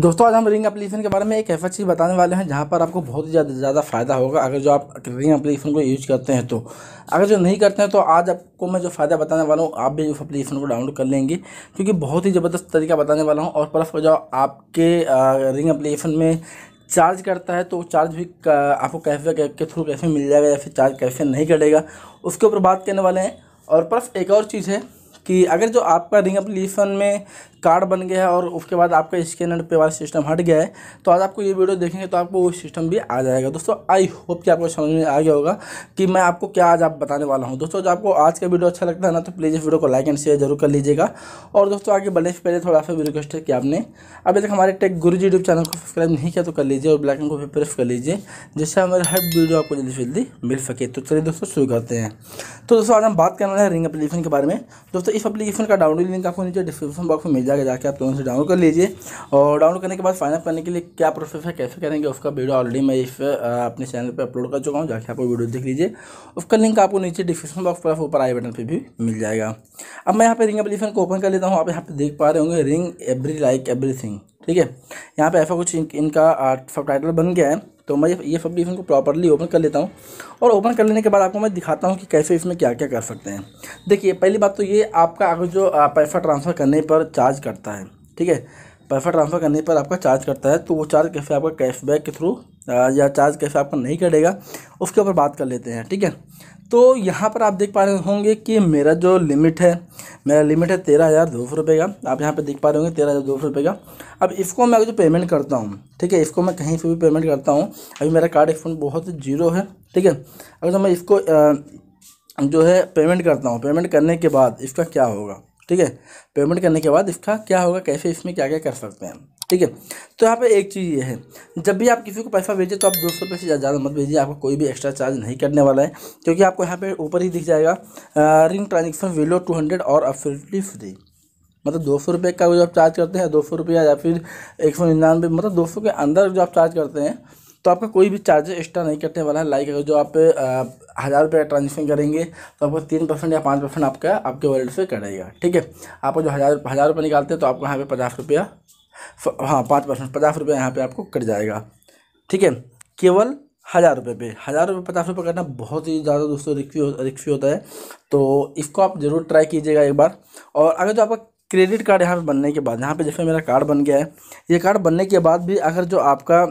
दोस्तों आज हम रिंग एप्लीकेशन के बारे में एक ऐसा चीज़ बताने वाले हैं जहाँ पर आपको बहुत ही ज़्यादा ज़्यादा फ़ायदा होगा अगर जो आप रिंग एप्लीकेशन को यूज़ करते हैं तो अगर जो नहीं करते हैं तो आज आपको मैं जो फ़ायदा बताने वाला हूँ आप भी उस एप्लीकेशन को डाउनलोड कर लेंगे क्योंकि बहुत ही ज़बरदस्त तरीका बताने वाला हूँ और प्लस जो आपके रिंग अपलिकेशन में चार्ज करता है तो चार्ज भी आपको कैसे के थ्रू कैसे मिल जाएगा या फिर चार्ज कैसे नहीं करेगा उसके ऊपर बात करने वाले हैं और प्लस एक और चीज़ है कि अगर जो आपका रिंग एप्लीकेशन में कार्ड बन गया है और उसके बाद आपका स्कैन एंड पे वाला सिस्टम हट गया है तो आज आपको ये वीडियो देखेंगे तो आपको वो सिस्टम भी आ जाएगा दोस्तों आई होप कि आपको समझ में आ गया होगा कि मैं आपको क्या आज आप बताने वाला हूँ दोस्तों जो आपको आज का वीडियो अच्छा लगता है ना तो प्लीज़ इस वीडियो को लाइक एंड शेयर जरूर कर लीजिएगा और दोस्तों आगे बढ़ने से पहले थोड़ा सा भी रिक्वेस्ट है कि आपने अभी तक हमारे टेक गुरु यूट्यूब चैनल को सब्सक्राइब नहीं किया तो कर लीजिए और ब्लैकन को भी प्रेस कर लीजिए जिससे हमारे हर वीडियो आपको जल्दी से जल्दी मिल सके तो चलिए दोस्तों शुरू करते हैं तो दोस्तों आज हम बात करना है हैं रिंग एप्लीकेशन के बारे में दोस्तों इस एप्लीकेशन का डाउनलोड लिंक आपको नीचे डिस्क्रिप्शन बॉक्स में मिल जाके जाके आप दोनों से डाउनलोड कर लीजिए और डाउनलोड करने के बाद फाइनअप करने के लिए क्या प्रोसेस है कैसे करेंगे उसका वीडियो ऑलरेडी मैं इस अपने चैनल पर अपलोड कर चुका हूँ जाके आप वीडियो देख लीजिए उसका लिंक आपको नीचे डिस्क्रिप्शन बॉक्स पर ऊपर आई बटन पर भी मिल जाएगा अब मैं यहाँ पर रिंग एप्लीकेशन को ओपन कर लेता हूँ आप यहाँ पर देख पा रहे होंगे रिंग एवरी लाइक एवरी ठीक है यहाँ पर ऐसा कुछ इनका सब टाइटल बन गया है तो मैं ये सब एप्लीकेशन को प्रॉपरली ओपन कर लेता हूँ और ओपन कर लेने के बाद आपको मैं दिखाता हूँ कि कैसे इसमें क्या क्या कर सकते हैं देखिए पहली बात तो ये आपका अगर जो पैसा ट्रांसफ़र करने पर चार्ज करता है ठीक है पैसा ट्रांसफ़र करने पर आपका चार्ज करता है तो वो चार्ज कैसे आपका कैशबैक के थ्रू या चार्ज कैसे आपका नहीं कटेगा उसके ऊपर बात कर लेते हैं ठीक है तो यहाँ पर आप देख पा रहे होंगे कि मेरा जो लिमिट है मेरा लिमिट है तेरह हज़ार दो सौ रुपये का आप यहाँ पे देख पा रहे होंगे तेरह हज़ार दो सौ रुपये का अब इसको मैं जो पेमेंट करता हूँ ठीक है इसको मैं कहीं से भी पेमेंट करता हूँ अभी मेरा कार्ड एक्सपोन बहुत जीरो है ठीक है अगर तो मैं इसको जो है पेमेंट करता हूँ पेमेंट करने के बाद इसका क्या होगा ठीक है पेमेंट करने के बाद इसका क्या होगा कैसे इसमें क्या क्या कर सकते हैं ठीक है तो यहाँ पे एक चीज़ ये है जब भी आप किसी को पैसा भेजिए तो आप दो सौ रुपये से ज़्यादा मत भेजिए आपको कोई भी एक्स्ट्रा चार्ज नहीं करने वाला है क्योंकि आपको यहाँ पे ऊपर ही दिख जाएगा ring transaction below two hundred और अफिलिटी फ्री मतलब दो सौ रुपये का जो आप चार्ज करते हैं दो सौ रुपया या फिर एक सौ निन्यानवे मतलब दो सौ के अंदर जो आप चार्ज करते हैं तो आपका कोई भी चार्जेस एक्स्ट्रा नहीं कटने वाला है लाइक अगर जो आप हज़ार रुपये का ट्रांजेक्शन करेंगे तो आपको तीन परसेंट या पाँच परसेंट आपका आपके वॉलेट से कटेगा ठीक है आपको जो हज़ार हज़ार रुपये निकालते हैं तो आपको यहाँ पे पचास रुपया हाँ पाँच परसेंट पचास रुपये यहाँ पर आपको कट जाएगा ठीक है केवल हज़ार रुपये पे हज़ार रुपये पचास रुपये करना बहुत ही ज़्यादा दोस्तों रिक्वी हो, रिक्वी होता है तो इसको आप ज़रूर ट्राई कीजिएगा एक बार और अगर जो आपका क्रेडिट कार्ड यहाँ पे बनने के बाद यहाँ पे जैसे मेरा कार्ड बन गया है ये कार्ड बनने के बाद भी अगर जो आपका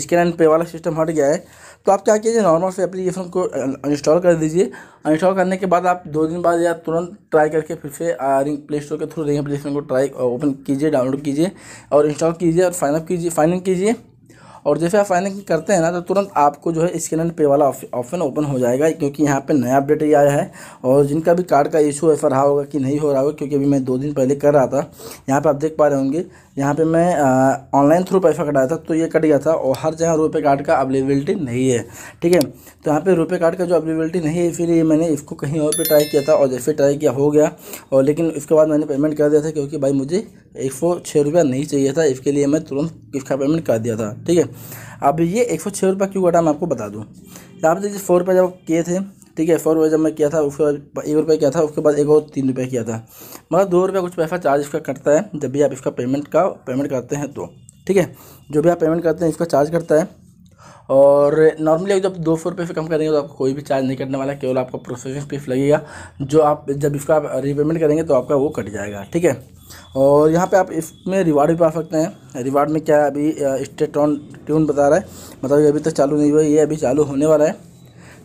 स्कैन एंड पे वाला सिस्टम हट गया है तो आप क्या कीजिए नॉर्मल से एप्लीकेशन को इंस्टॉल कर दीजिए इंस्टॉल करने के बाद आप दो दिन बाद या तुरंत ट्राई करके फिर से रिंग प्ले स्टोर के थ्रू रिंग एप्लीकेशन को ट्राई ओपन कीजिए डाउनलोड कीजिए और इंस्टॉल कीजिए और फाइनअप कीजिए फाइनल कीजिए और जैसे आप फाइनल करते हैं ना तो तुरंत आपको जो है स्कैनर पे वाला ऑप्शन ओपन हो जाएगा क्योंकि यहाँ पे नया अपडेट ही आया है और जिनका भी कार्ड का इशू ऐसा रहा होगा कि नहीं हो रहा होगा क्योंकि अभी मैं दो दिन पहले कर रहा था यहाँ पर आप देख पा रहे होंगे यहाँ पे मैं ऑनलाइन थ्रू पैसा कटाया था तो ये कट गया था और हर जगह रुपये कार्ड का अवेलेबिलिटी नहीं है ठीक है तो यहाँ पर रुपये कार्ड का जो अवेलेबिलिटी नहीं है फिर मैंने इसको कहीं और पर ट्राई किया था और जैसे ट्राई किया हो गया और लेकिन इसके बाद मैंने पेमेंट कर दिया था क्योंकि भाई मुझे एक सौ छः रुपया नहीं चाहिए था इसके लिए मैं तुरंत इसका पेमेंट कर दिया था ठीक है अब ये एक सौ छः रुपया क्यों कटा मैं आपको बता दूँ आप देखिए सौ रुपये जब किए थे ठीक है सौ रुपये जब मैं किया था उसके बाद एक रुपये किया था उसके बाद एक और तीन रुपये किया था मगर दो रुपये कुछ पैसा चार्ज इसका कटता है जब भी आप इसका पेमेंट का पेमेंट करते हैं तो ठीक है जो भी आप पेमेंट करते हैं इसका चार्ज करता है और नॉर्मली अगर जब दो सौ रुपये से कम करेंगे तो आपको कोई भी चार्ज नहीं करने वाला केवल आपका प्रोसेसिंग फीस लगेगा जो आप जब इसका रीपेमेंट करेंगे तो आपका वो कट जाएगा ठीक है और यहाँ पे आप इसमें रिवार्ड भी पा सकते हैं रिवार्ड में क्या अभी स्टेट ऑन ट्यून बता रहा है मतलब ये अभी तक चालू नहीं हुआ ये अभी चालू होने वाला है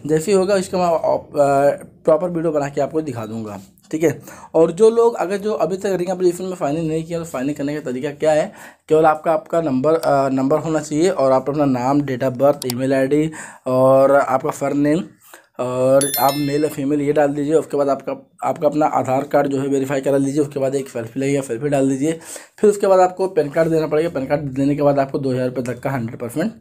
जैसे ही होगा इसका मैं प्रॉपर वीडियो बना के आपको दिखा दूँगा ठीक है और जो लोग अगर जो अभी तक रिंग एप्लीकेशन में फाइनल नहीं किया तो फाइनिंग करने का तरीका क्या है केवल आपका आपका नंबर नंबर होना चाहिए और आप अपना नाम date of birth e mail और आपका फर नेम और आप मेल फीमेल ये डाल दीजिए उसके बाद आपका आपका अपना आधार कार्ड जो है वेरीफाई करा लीजिए उसके बाद एक सेल्फी लगेगा सेल्फी डाल दीजिए फिर उसके बाद आपको पैन कार्ड देना पड़ेगा पैन कार्ड देने के बाद आपको दो हज़ार रुपये तक का हंड्रेड परसेंट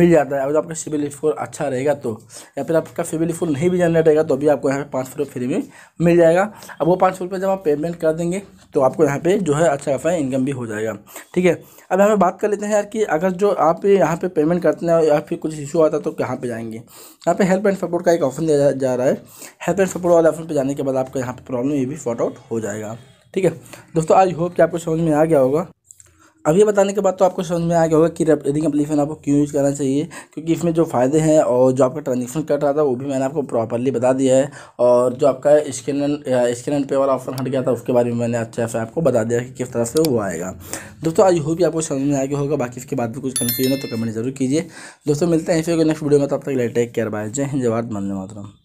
मिल जाता है अगर आपका सिविल स्कोर अच्छा रहेगा तो या फिर आपका सिविल स्कोर नहीं भी जनरेट रहेगा तो भी आपको यहाँ पे पाँच सौ फ्री में मिल जाएगा अब वो पाँच सौ रुपये जब आप पेमेंट कर देंगे तो आपको यहाँ पे जो है अच्छा खासा इनकम भी हो जाएगा ठीक है अब यहाँ पर बात कर लेते हैं यार कि अगर जो आप यहाँ पे पेमेंट करते हैं या फिर कुछ इशू आता है तो कहाँ पर जाएंगे यहाँ पे हेल्प एंड सपोर्ट का एक ऑप्शन दिया जा रहा है हेल्प एंड सपोर्ट वाले ऑप्शन पर जाने के बाद आपको यहाँ यहाँ पर प्रॉब्लम ये भी सॉर्ट आउट हो जाएगा ठीक है दोस्तों आई होप कि आपको समझ में आ गया होगा अब ये बताने के बाद तो आपको समझ में आ गया होगा कि रेडिंग एप्लीकेशन आपको क्यों यूज़ करना चाहिए क्योंकि इसमें जो फ़ायदे हैं और जो आपका ट्रांजेक्शन कट रहा था वो भी मैंने आपको प्रॉपरली बता दिया है और जो आपका स्कैन स्कैन एंड पे वाला ऑप्शन हट गया था उसके बारे में मैंने अच्छा से आपको बता दिया कि किस तरह से वो आएगा दोस्तों आई होप आपको समझ में आ गया होगा बाकी इसके बाद भी कुछ कन्फ्यूजन है तो कमेंट जरूर कीजिए दोस्तों मिलते हैं फिर नेक्स्ट वीडियो में तब तक टेक केयर बाय जय हिंद जवाब मन मातरम